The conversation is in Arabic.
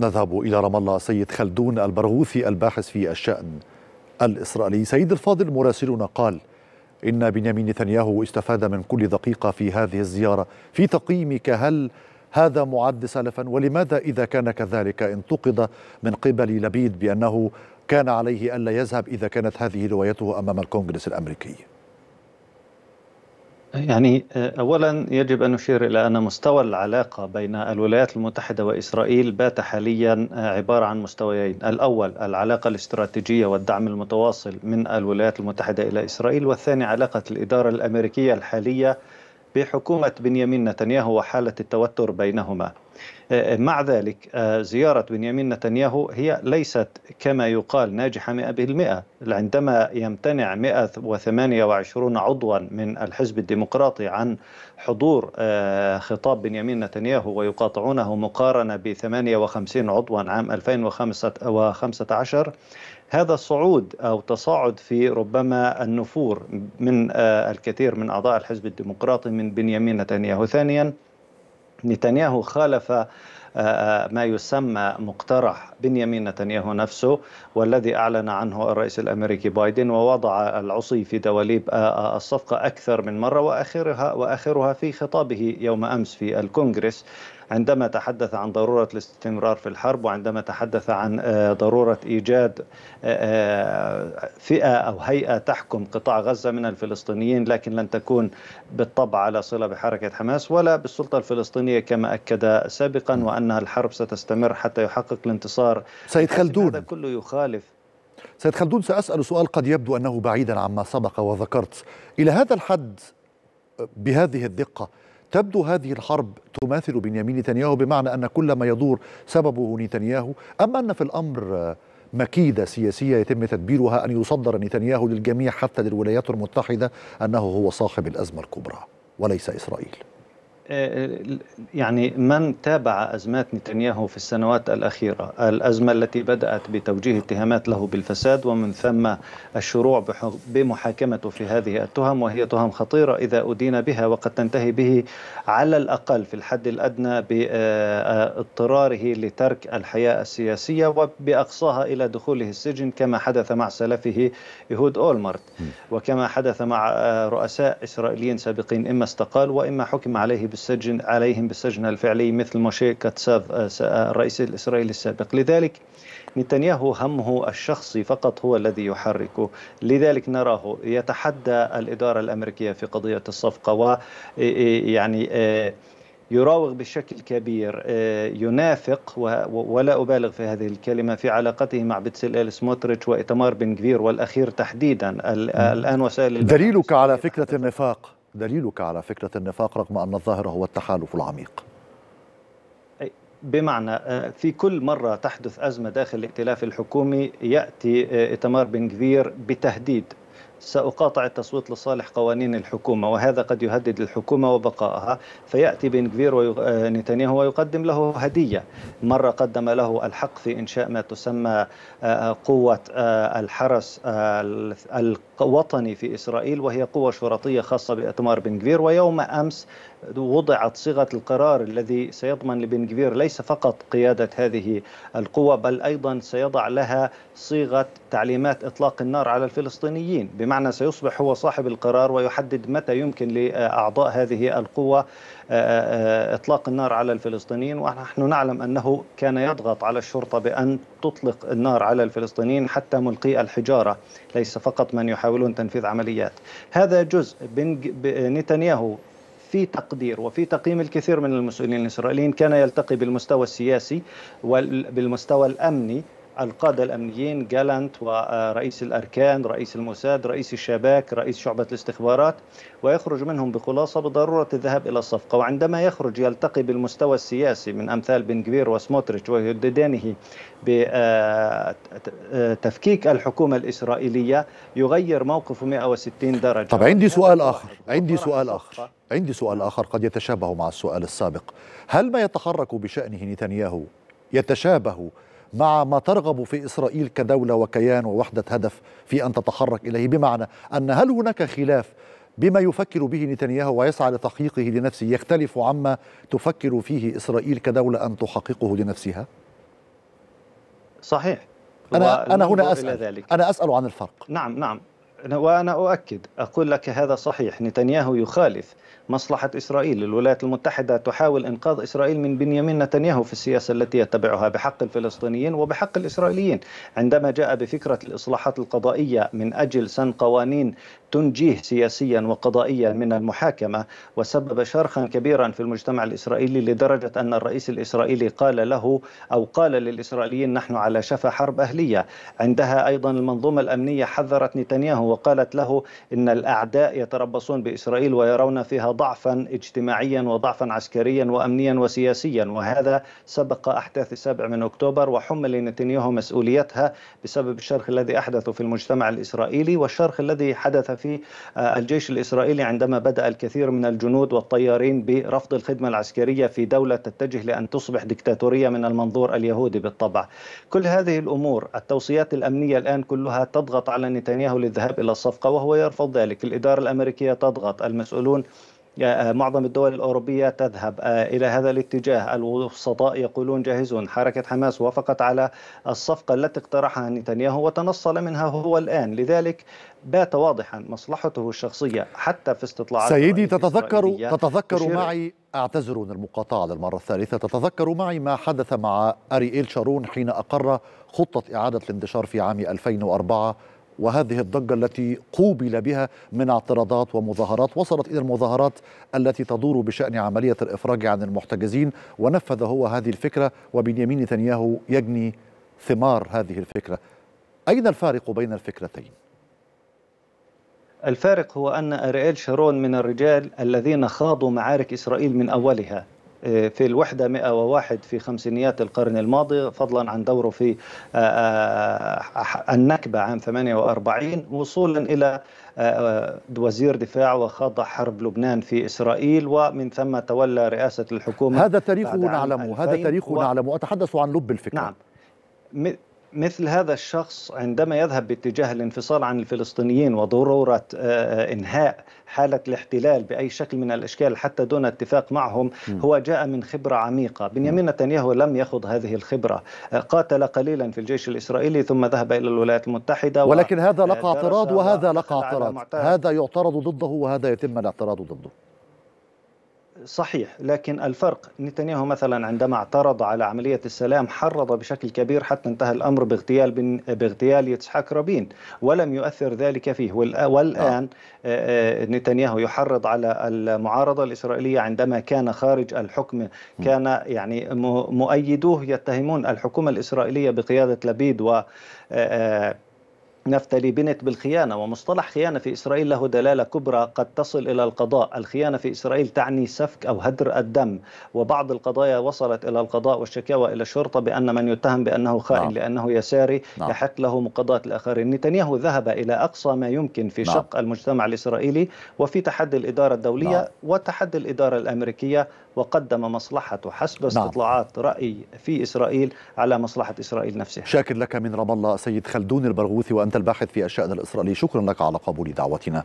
نذهب إلى رام الله سيد خلدون البرغوثي الباحث في الشأن الإسرائيلي سيد الفاضل مراسلنا قال إن بنيامين نتنياهو استفاد من كل دقيقة في هذه الزيارة في تقييمك هل هذا معد سلفا ولماذا إذا كان كذلك انتقد من قبل لبيد بأنه كان عليه ألا يذهب إذا كانت هذه روايته أمام الكونغرس الأمريكي يعني آه، اولا يجب ان نشير الى ان مستوى العلاقه بين الولايات المتحده واسرائيل بات حاليا آه، عباره عن مستويين، الاول العلاقه الاستراتيجيه والدعم المتواصل من الولايات المتحده الى اسرائيل، والثاني علاقه الاداره الامريكيه الحاليه بحكومه بنيامين نتنياهو وحاله التوتر بينهما. آه، آه، مع ذلك آه، زيارة بنيامين نتنياهو هي ليست كما يقال ناجحة 100% عندما يمتنع 128 عضوا من الحزب الديمقراطي عن حضور خطاب بنيامين نتنياهو ويقاطعونه مقارنة ب 58 عضوا عام 2015 هذا الصعود او تصاعد في ربما النفور من الكثير من اعضاء الحزب الديمقراطي من بنيامين نتنياهو ثانيا نتنياهو خالف آه، آه، ما يسمى مقترح بنيامين نتنياهو نفسه والذي اعلن عنه الرئيس الامريكي بايدن ووضع العصي في دواليب آه، الصفقه اكثر من مره واخرها واخرها في خطابه يوم امس في الكونغرس عندما تحدث عن ضروره الاستمرار في الحرب وعندما تحدث عن آه، ضروره ايجاد آه، آه، فئه او هيئه تحكم قطاع غزه من الفلسطينيين لكن لن تكون بالطبع على صله بحركه حماس ولا بالسلطه الفلسطينيه كما اكد سابقا وان الحرب ستستمر حتى يحقق الانتصار سيد خلدون هذا كله يخالف سيد خلدون سأسأل سؤال قد يبدو أنه بعيدا عما سبق وذكرت إلى هذا الحد بهذه الدقة تبدو هذه الحرب تماثل بنيامين نتنياهو بمعنى أن كل ما يدور سببه نتنياهو أم أن في الأمر مكيدة سياسية يتم تدبيرها أن يصدر نتنياهو للجميع حتى للولايات المتحدة أنه هو صاحب الأزمة الكبرى وليس إسرائيل آه، آه، يعني من تابع ازمات نتنياهو في السنوات الاخيره، الازمه التي بدات بتوجيه اتهامات له بالفساد ومن ثم الشروع بمحاكمته في هذه التهم وهي تهم خطيره اذا ادين بها وقد تنتهي به على الاقل في الحد الادنى باضطراره آه، لترك الحياه السياسيه وباقصاها الى دخوله السجن كما حدث مع سلفه يهود اولمرت وكما حدث مع رؤساء اسرائيليين سابقين اما استقال واما حكم عليه بالسجن عليهم بالسجن الفعلي مثل موشي كاتساف آه، آه، الرئيس الإسرائيلي السابق لذلك نتنياهو همه الشخصي فقط هو الذي يحركه لذلك نراه يتحدى الإدارة الأمريكية في قضية الصفقة ويعني آه، يراوغ بشكل كبير ينافق ولا أبالغ في هذه الكلمة في علاقته مع بتسيل سموتريتش وايتمار بن جفير والأخير تحديدا الآن وسائل دليلك على فكرة النفاق دليلك على فكرة النفاق رغم أن الظاهر هو التحالف العميق بمعنى آه، في كل مرة تحدث أزمة داخل الائتلاف الحكومي يأتي آه، إتمار بن بتهديد سأقاطع التصويت لصالح قوانين الحكومة وهذا قد يهدد الحكومة وبقائها فيأتي بنغفير ونتنياهو آه، ويقدم له هدية مرة قدم له الحق في إنشاء ما تسمى آه، آه، قوة الحرس الوطني في إسرائيل وهي قوة شرطية خاصة بإتمار بنغفير ويوم أمس وضعت صيغه القرار الذي سيضمن لبنغفير ليس فقط قياده هذه القوى بل ايضا سيضع لها صيغه تعليمات اطلاق النار على الفلسطينيين بمعنى سيصبح هو صاحب القرار ويحدد متى يمكن لاعضاء هذه القوى آه، آه، آه، اطلاق النار على الفلسطينيين ونحن نعلم انه كان يضغط على الشرطه بان تطلق النار على الفلسطينيين حتى ملقي الحجاره ليس فقط من يحاولون تنفيذ عمليات هذا جزء نتنياهو في تقدير وفي تقييم الكثير من المسؤولين الإسرائيليين كان يلتقي بالمستوى السياسي وبالمستوى الأمني القادة الأمنيين جالانت ورئيس الأركان رئيس الموساد رئيس الشباك رئيس شعبة الاستخبارات ويخرج منهم بخلاصة بضرورة الذهاب إلى الصفقة وعندما يخرج يلتقي بالمستوى السياسي من أمثال بن جبير وسموتريتش ويهددانه بتفكيك الحكومة الإسرائيلية يغير موقفه 160 درجة طب عندي سؤال آخر عندي سؤال آخر عندي سؤال آخر قد يتشابه مع السؤال السابق هل ما يتحرك بشأنه نتنياهو يتشابه مع ما ترغب في إسرائيل كدولة وكيان ووحدة هدف في أن تتحرك إليه بمعنى أن هل هناك خلاف بما يفكر به نتنياهو ويسعى لتحقيقه لنفسه يختلف عما تفكر فيه إسرائيل كدولة أن تحققه لنفسها؟ صحيح أنا, أنا هنا أسأل أنا أسأل عن الفرق نعم نعم وأنا أؤكد أقول لك هذا صحيح نتنياهو يخالف مصلحة إسرائيل الولايات المتحدة تحاول إنقاذ إسرائيل من بنيامين نتنياهو في السياسة التي يتبعها بحق الفلسطينيين وبحق الإسرائيليين عندما جاء بفكرة الإصلاحات القضائية من أجل سن قوانين تنجيه سياسيا وقضائيا من المحاكمة وسبب شرخا كبيرا في المجتمع الإسرائيلي لدرجة أن الرئيس الإسرائيلي قال له أو قال للإسرائيليين نحن على شفا حرب أهلية عندها أيضا المنظومة الأمنية حذرت نتنياهو وقالت له إن الأعداء يتربصون بإسرائيل ويرون فيها ضعفا اجتماعيا وضعفا عسكريا وأمنيا وسياسيا وهذا سبق أحداث السابع من أكتوبر وحمل نتنياهو مسؤوليتها بسبب الشرخ الذي أحدثه في المجتمع الإسرائيلي والشرخ الذي حدث في آه، الجيش الإسرائيلي عندما بدأ الكثير من الجنود والطيارين برفض الخدمة العسكرية في دولة تتجه لأن تصبح دكتاتورية من المنظور اليهودي بالطبع كل هذه الأمور التوصيات الأمنية الآن كلها تضغط على نتنياهو للذهاب الذهاب إلى الصفقة وهو يرفض ذلك الإدارة الأمريكية تضغط المسؤولون معظم الدول الأوروبية تذهب آه، إلى هذا الاتجاه الوسطاء يقولون جاهزون حركة حماس وافقت على الصفقة التي اقترحها نتنياهو وتنصل منها هو الآن لذلك بات واضحا مصلحته الشخصية حتى في استطلاعات سيدي تتذكر تتذكر معي أعتذر من المقاطعة للمرة الثالثة تتذكر معي ما حدث مع أريئيل شارون حين أقر خطة إعادة الانتشار في عام 2004 وهذه الضجة التي قوبل بها من اعتراضات ومظاهرات وصلت إلى المظاهرات التي تدور بشأن عملية الإفراج عن المحتجزين ونفذ هو هذه الفكرة وبنيامين نتنياهو يجني ثمار هذه الفكرة أين الفارق بين الفكرتين؟ الفارق هو أن أرييل شارون من الرجال الذين خاضوا معارك إسرائيل من أولها آه، في الوحدة 101 في خمسينيات القرن الماضي فضلا عن دوره في آه، آه، النكبة عام 48 وصولا إلى وزير دفاع وخاض حرب لبنان في إسرائيل ومن ثم تولى رئاسة الحكومة هذا تاريخه نعلمه هذا تاريخه و... نعلمه أتحدث عن لب الفكرة نعم مثل هذا الشخص عندما يذهب باتجاه الانفصال عن الفلسطينيين وضرورة آه، آه، إنهاء حالة الاحتلال بأي شكل من الأشكال حتى دون اتفاق معهم هو جاء من خبرة عميقة بنيامين نتنياهو لم يخض هذه الخبرة آه، قاتل قليلا في الجيش الإسرائيلي ثم ذهب إلى الولايات المتحدة ولكن هذا لقى اعتراض وهذا لقى اعتراض هذا يعترض ضده وهذا يتم الاعتراض ضده صحيح لكن الفرق نتنياهو مثلا عندما اعترض على عملية السلام حرض بشكل كبير حتى انتهى الأمر باغتيال بن باغتيال يتشحك رابين ولم يؤثر ذلك فيه نعم. والآن آه،, آه. نتنياهو يحرض على المعارضة الإسرائيلية عندما كان خارج الحكم نعم. كان يعني مؤيدوه يتهمون الحكومة الإسرائيلية بقيادة لبيد و آه, آه، نفتري بنت بالخيانة ومصطلح خيانة في إسرائيل له دلالة كبرى قد تصل إلى القضاء الخيانة في إسرائيل تعني سفك أو هدر الدم وبعض القضايا وصلت إلى القضاء والشكاوى إلى الشرطة بأن من يتهم بأنه خائن نعم. لأنه يساري نعم. يحق له مقاضاة الآخرين نتنياهو ذهب إلى أقصى ما يمكن في نعم. شق المجتمع الإسرائيلي وفي تحدي الإدارة الدولية نعم. وتحدي الإدارة الأمريكية وقدم مصلحته حسب نعم. استطلاعات نعم. رأي في إسرائيل على مصلحة إسرائيل نفسها شاكر لك من رام الله سيد خلدون البرغوثي وأنت الباحث في الشأن الإسرائيلي شكرا لك على قبول دعوتنا